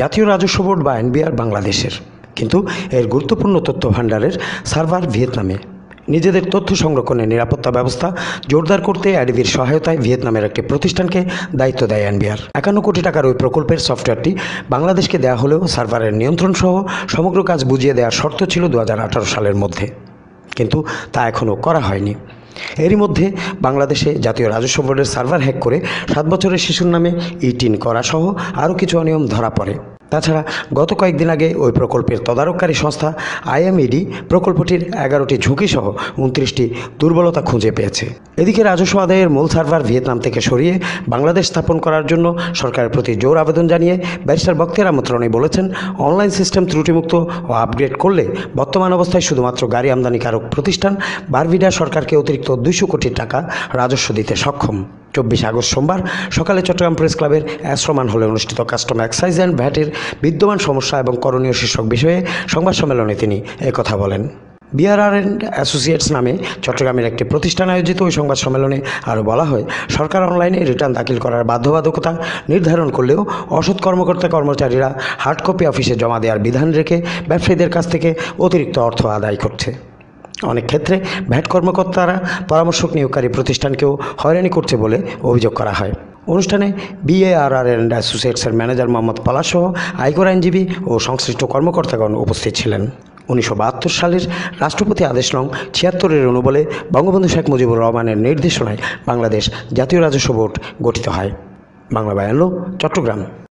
জাতীয় রাজস্ব বোর্ড বা এনবিআর বাংলাদেশের কিন্তু এর গুরুত্বপূর্ণ তথ্য ভাণ্ডারের সার্ভার ভিয়েতনামে নিজেদের তথ্য সংরক্ষণের নিরাপত্তা ব্যবস্থা জোরদার করতে অ্যাডিবির সহায়তায় ভিয়েতনামের একটি প্রতিষ্ঠানকে দায়িত্ব দেয় এনবিআর একান্ন কোটি টাকার ওই প্রকল্পের সফটওয়্যারটি বাংলাদেশকে দেওয়া হলেও সার্ভারের নিয়ন্ত্রণ সহ সমগ্র কাজ বুঝিয়ে দেওয়ার শর্ত ছিল দু সালের মধ্যে কিন্তু তা এখনও করা হয়নি এরই মধ্যে বাংলাদেশে জাতীয় রাজস্ব বোর্ডের সার্ভার হ্যাক করে সাত বছরের শিশুর নামে ইটিন করাসহ আরও কিছু অনিয়ম ধরা পড়ে তাছাড়া গত কয়েকদিন আগে ওই প্রকল্পের তদারককারী সংস্থা আইএমইডি প্রকল্পটির এগারোটি ঝুঁকিসহ উনত্রিশটি দুর্বলতা খুঁজে পেয়েছে এদিকে রাজস্ব আদায়ের মূল সার্ভার ভিয়েতনাম থেকে সরিয়ে বাংলাদেশ স্থাপন করার জন্য সরকারের প্রতি জোর আবেদন জানিয়ে ব্যারিস্টার বক্তের আমন্ত্রণে বলেছেন অনলাইন সিস্টেম ত্রুটিমুক্ত ও আপগ্রেড করলে বর্তমান অবস্থায় শুধুমাত্র গাড়ি আমদানিকারক প্রতিষ্ঠান বারভিডা সরকারকে অতিরিক্ত দুইশো কোটি টাকা রাজস্ব দিতে সক্ষম চব্বিশে আগস্ট সোমবার সকালে চট্টগ্রাম প্রেস ক্লাবের অ্যাশ্রমান হলে অনুষ্ঠিত কাস্টম এক্সাইজ অ্যান্ড ভ্যাটের বিদ্যমান সমস্যা এবং করণীয় শীর্ষক বিষয়ে সংবাদ সম্মেলনে তিনি একথা বলেন বিআরআর অ্যান্ড অ্যাসোসিয়েটস নামে চট্টগ্রামের একটি প্রতিষ্ঠান আয়োজিত ওই সংবাদ সম্মেলনে আরও বলা হয় সরকার অনলাইনে রিটার্ন দাখিল করার বাধ্যবাধকতা নির্ধারণ করলেও অসৎ কর্মকর্তা কর্মচারীরা হার্ড কপি অফিসে জমা দেওয়ার বিধান রেখে ব্যবসায়ীদের কাছ থেকে অতিরিক্ত অর্থ আদায় করছে অনেক ক্ষেত্রে ভ্যাট কর্মকর্তারা পরামর্শক নিয়োগকারী প্রতিষ্ঠানকেও হয়রানি করছে বলে অভিযোগ করা হয় অনুষ্ঠানে বিএআরআর অ্যান্ড অ্যাসোসিয়েটসের ম্যানেজার মোহাম্মদ পালাসহ আয়কর আইনজীবী ও সংশ্লিষ্ট কর্মকর্তাগণ উপস্থিত ছিলেন উনিশশো বাহাত্তর সালের রাষ্ট্রপতি আদেশ নং ছিয়াত্তরের অনুবলে বঙ্গবন্ধু শেখ মুজিবুর রহমানের নির্দেশনায় বাংলাদেশ জাতীয় রাজস্ব বোর্ড গঠিত হয় বাংলা বায়ান্ন চট্টগ্রাম